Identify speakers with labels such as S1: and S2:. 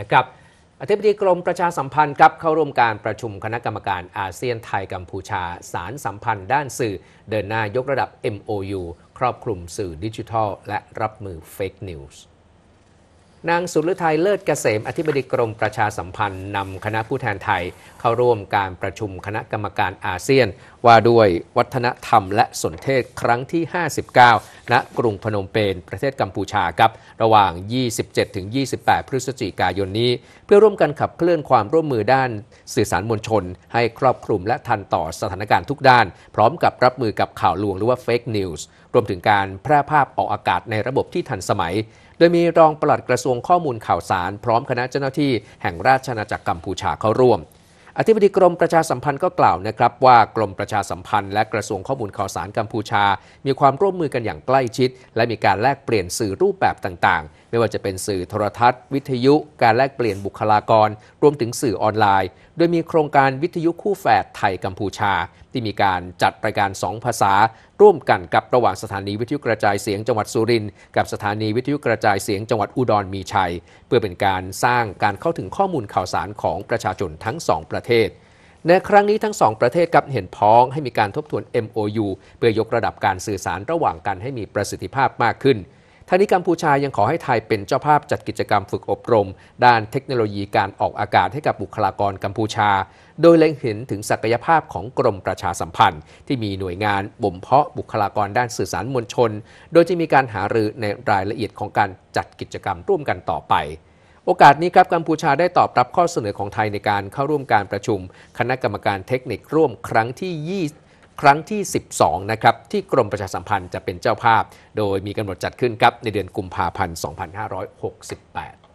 S1: นะครับอธิบดีกรมประชาสัมพันธ์ครับเข้าร่วมการประชุมคณะกรรมการอาเซียนไทยกัมพูชาสารสัมพันธ์ด้านสื่อเดินหน้ายกระดับ MOU ครอบคลุมสื่อดิจิทัล และรับมือเฟกนิวส์นางสุรทัยเลิศเกษมอธิบดีกรมประชาสัมพันธ์ นำคณะผู้แทนไทย เข้าร่วมการประชุมคณะกรรมการอาเซียน ว่าด้วยวัฒนธรรมและสนเทศครั้งที่ 59 ณ กรุงพนมเปญประเทศกัมพูชาครับ ระหว่าง 27-28 พฤศจิกายนนี้ เพื่อร่วมกันขับเคลื่อนความร่วมมือด้าน สื่อสารมวลชนให้ครอบคลุมและทันต่อสถานการณ์ทุกด้านพร้อมกับรับมือกับข่าวลวงหรือว่าเฟกนิวส์รวมถึงการแพร่ภาพออกอากาศในระบบที่ทันสมัย โดยมีรองปลัดกระทรวงงข้อมูลข่าวสารพร้อมคณะเจ้าหน้าที่แห่งราชอาณาจักรกัมพูชาเข้าร่วม อธิบดีกรมประชาสัมพันธ์ก็กล่าวนะครับ ว่ากรมประชาสัมพันธ์ และกระทรวงข้อมูลข่าวสารกัมพูชา มีความร่วมมือกันอย่างใกล้ชิด และมีการแลกเปลี่ยนสื่อรูปแบบต่างไม่ว่าจะเป็นสื่อโทรทัศน์วิทยุการแลกเปลี่ยนบุคลากรรวมถึงสื่อออนไลน์ โดยมีโครงการวิทยุคู่แฝดไทยกัมพูชา ที่มีการจัดรายการ2ภาษา ร่วมกันกับระหว่างสถานีวิทยุกระจายเสียงจังหวัดสุรินทร์กับสถานีวิทยุกระจายเสียงจังหวัดอุดรมีชัย เพื่อเป็นการสร้างการเข้าถึงข้อมูลข่าวสารของประชาชนทั้ง2ประเทศ ในครั้งนี้ทั้งสองประเทศกับเห็นพ้องให้มีการทบทวน MOU เพื่อยกระดับการสื่อสารระหว่างกันให้มีประสิทธิภาพมากขึ้นทางนี้กัมพูชายังขอให้ไทยเป็นเจ้าภาพจัดกิจกรรมฝึกอบรม ด้านเทคโนโลยีการออกอากาศให้กับบุคลากรกัมพูชา โดยเล็งเห็นถึงศักยภาพของกรมประชาสัมพันธ์ ที่มีหน่วยงานบ่มเพาะบุคลากรด้านสื่อสารมวลชน โดยจะมีการหารือในรายละเอียดของการจัดกิจกรรมร่วมกันต่อไป โอกาสนี้ครับกัมพูชาได้ตอบรับข้อเสนอของไทยในการเข้าร่วมการประชุม คณะกรรมการเทคนิคร่วม ครั้งที่ครั้งที่ 12 นะครับ ที่กรมประชาสัมพันธ์จะเป็นเจ้าภาพ โดยมีกำหนดจัดขึ้นครับในเดือนกุมภาพันธ์ 2568